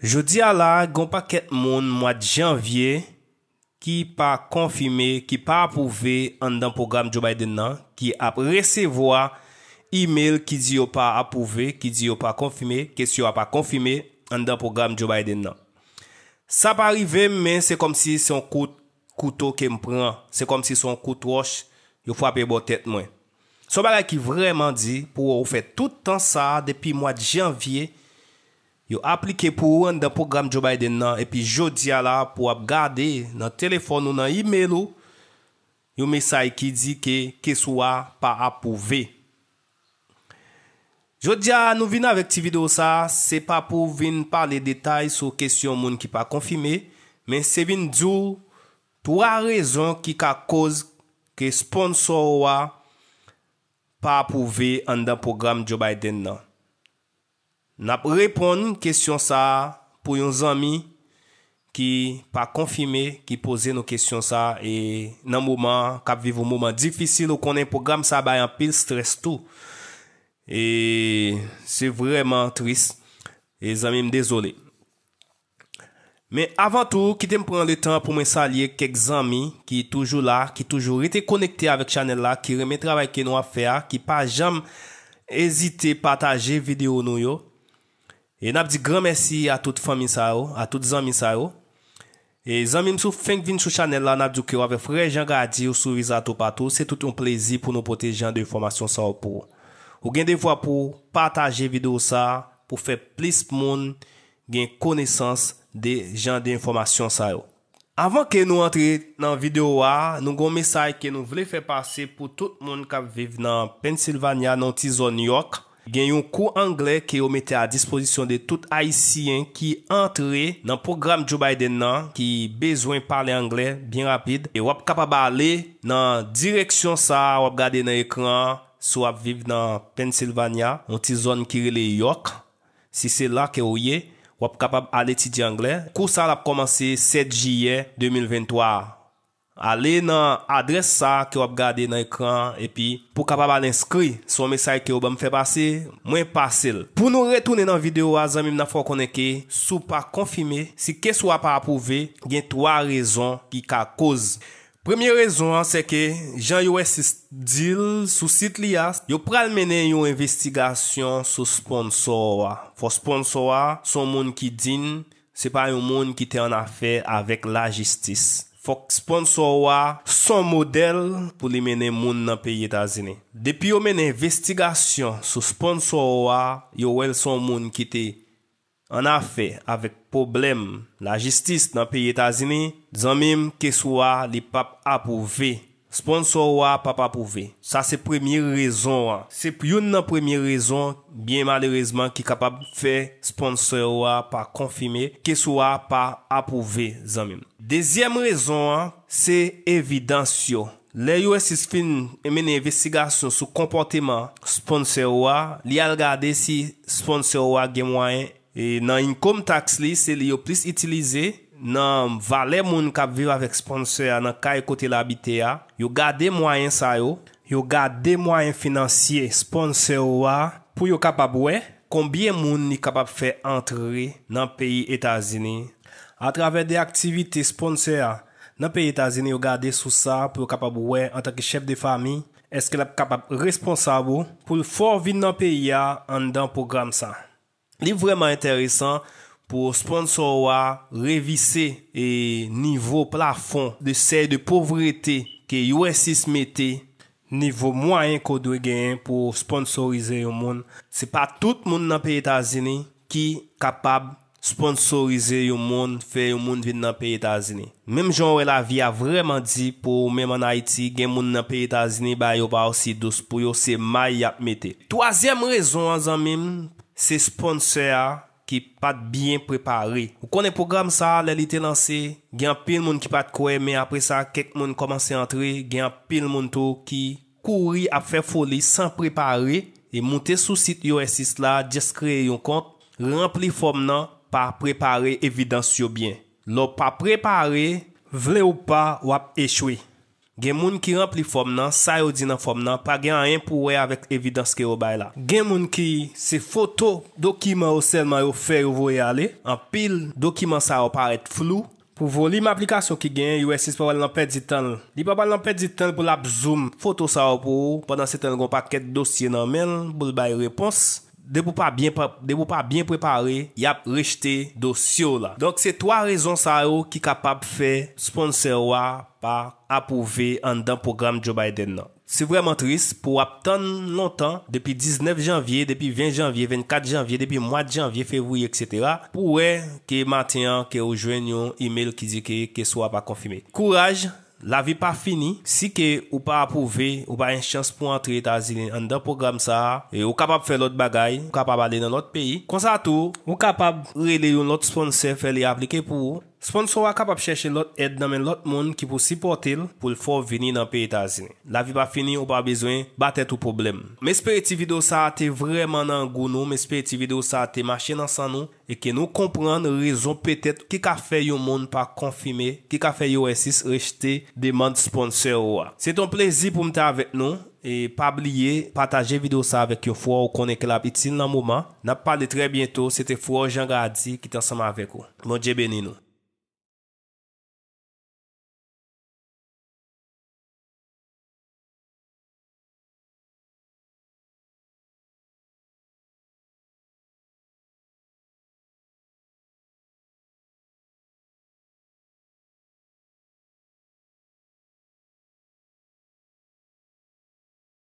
Jodi a la, goun pa ket moun mwa janvye ki pa konfime, ki pa apouve an dan program Djo Bayden nan, ki ap resevo a email ki di yo pa apouve, ki di yo pa konfime, ke si yo pa konfime an dan program Djo Bayden nan. Sa pa rive men, se kom si son kouto kem pran, se kom si son kouto wosh, yo fwa pe bo tet mwen. So ba la ki vreman di, pou ou fe toutan sa depi mwa janvye, yo aplike pou an dan program Joe Biden nan, epi jodia la pou ap gade nan telefon ou nan e-mail ou, yo mesay ki di ke keswa pa ap pou ve. Jodia nou vin avèk ti video sa, se pa pou vin par le detay sou kesyon moun ki pa konfime, men se vin djou pou a rezon ki ka koz ke sponsor wa pa ap pou ve an dan program Joe Biden nan. Nap repon nou yon kesyon sa pou yon zami ki pa konfime ki pose nou kesyon sa E nan mouman, kap vivou mouman, difisi nou konen program sa bayan pil stres tou E se vreman tris, e zami m dezone Me avantou, kite m pren le tan pou men salye kek zami ki toujou la, ki toujou rete konekte avik chanel la Ki reme trabayke nou a fe a, ki pa jam ezite pataje video nou yo E nap di gran mersi a tout fan min sa yo, a tout zan min sa yo. E zan min msou feng vin sou chanel la nap di kyo ave frej jan ga ati ou sou vizato pato. Se tout un plezi pou nou pote jan de informasyon sa yo pou. Ou gen devwa pou pataje video sa, pou fe plis moun gen konesans de jan de informasyon sa yo. Avan ke nou antre nan video wa, nou gon mesay ke nou vle fe pase pou tout moun ka vive nan Pennsylvania, nan ti zon New York. gen yon kou Angle ke yo mette a dispozisyon de tout Aisyen ki entre nan program Joe Biden nan, ki bezwen pale Angle, bin rapide, e wap kapab ale nan direksyon sa wap gade nan ekran, sou wap vive nan Pensilvania, yon ti zon ki rele yok, si se la ke ou ye, wap kapab ale ti di Angle. Kou sa l ap komanse 7 Jiyer 2023. Ale nan adres sa ki wap gade nan ekran epi pou kapaba l'inskri. Sou mesay ki wap fè pase, mwen pasel. Pou nou retoune nan video ah, a zami mna fò konenke, sou pa konfime si kes wap apouve gen 3 rezon ki ka koz. Premier rezon se ke jan yowè si deal sou sit li ya. Ah, yo pral mene yowè investigasyon sou sponsor wa. Ah. Fò sponsor wa, sou moun ki din, se pa yow moun ki te an afe avèk la jistis. Fok sponsor wa son model pou li mene moun nan peyi Etazini. Depi yo mene investigasyon sou sponsor wa, yo wel son moun kite. An afe avek problem la jistis nan peyi Etazini, zanmim keswa li pap apu vey. Sponsorwa pa pa pouve. Sa se premye rezonwa. Se pou yon nan premye rezon, byen malerezman ki kapab fe sponsorwa pa konfime, ke souwa pa apouve zanmen. Dezyem rezonwa, se evidansyo. Le yon si sfin emene investigasyon sou komporteman sponsorwa, li al gade si sponsorwa genmwen, nan income tax li, se li yo plis itilize, nan vale moun kap vir avèk sponsor ya nan kaye kote la bitè ya, yo gade mwayen sa yo, yo gade mwayen finansye sponsor yo a, pou yo kapap wè, konbyen moun ni kapap fè antre nan peyi Etazini. A travè de aktivite sponsor ya, nan peyi Etazini yo gade sou sa, pou yo kapap wè an takè chef de fami, eske la kapap responsabo, pou l'for vin nan peyi ya an dan program sa. Li vreman enteresan, pou sponsorwa revise e nivou plafon de sey de povrete ke yow esis mette nivou mwayen kodwe gen pou sponsorize yon moun. Se pa tout moun nan Piyatazine ki kapab sponsorize yon moun fe yon moun vide nan Piyatazine. Mem jounwe la vi a vreman di pou menman Haiti gen moun nan Piyatazine ba yon pa osi dos pou yon se may ap mette. Toazyem rezon an zanmim se sponsorwa ki pat biyen prepari. Ou konen program sa, lè li te lanse, gen pil moun ki pat kwe, me apre sa, kek moun komanse antre, gen pil moun to ki kouri ap fe foli san prepari, e moun te sou sit yo esis la, jes kre yon kont, rempli fom nan, pa prepari evidans yo biyen. Lop pa prepari, vle ou pa wap echwe. Gen moun ki rempli fòm nan, sa yo di nan fòm nan, pa gen an yen pou wey avèk evidans ke yo bay la. Gen moun ki se fòto, dokiman yo selman yo fè yo voye ale, an pil, dokiman sa yo paret flou. Pou vò, li m aplikasyon ki gen, yo esis pa wale nan pet zi tanl. Li pa wale nan pet zi tanl pou lap zoom, fòto sa yo pou, padan se tanl gon paket dosye nan men, bou bay repons. De pou pa bien prepare, y ap rejte dosyo la. Donk se 3 rezon sa yo ki kapap fe sponsorwa pa apouve an dan program Joe Biden nan. Se vreman tris, pou ap tan non tan, depi 19 janvye, depi 20 janvye, 24 janvye, depi mwad janvye, fevouye, etc. Pouwe ke matyan, ke ojwen yon email ki dike ke sou ap a konfime. Kouraj! La vi pa fini, si ke ou pa apouve, ou pa en chans pou antre ta zil en dan program sa, e ou kapap fe lot bagay, ou kapap ale nan lot peyi, konsa tou, ou kapap rele yon lot sponsor fe li aplike pou ou, Sponsor wak kap ap chèche lot ed nan men lot moun ki pou sipote l pou l fò vini nan pe etazin. La vi pa fini ou pa bezwen, bat etou problem. Mes pereti video sa a te vreman nan gounou, mes pereti video sa a te mache nan san nou e ke nou kompran rezon petet ki ka fè yon moun pa konfime, ki ka fè yon esis rejte demand sponsor wak. Se ton plezi pou mte avèk nou, e pa blye pataje video sa avèk yo fò ou konen kelap itin nan mouman, nan pa pale tre bientou, se te fò ou jan ga adi ki tan saman avèk ou. Moun dje beni nou.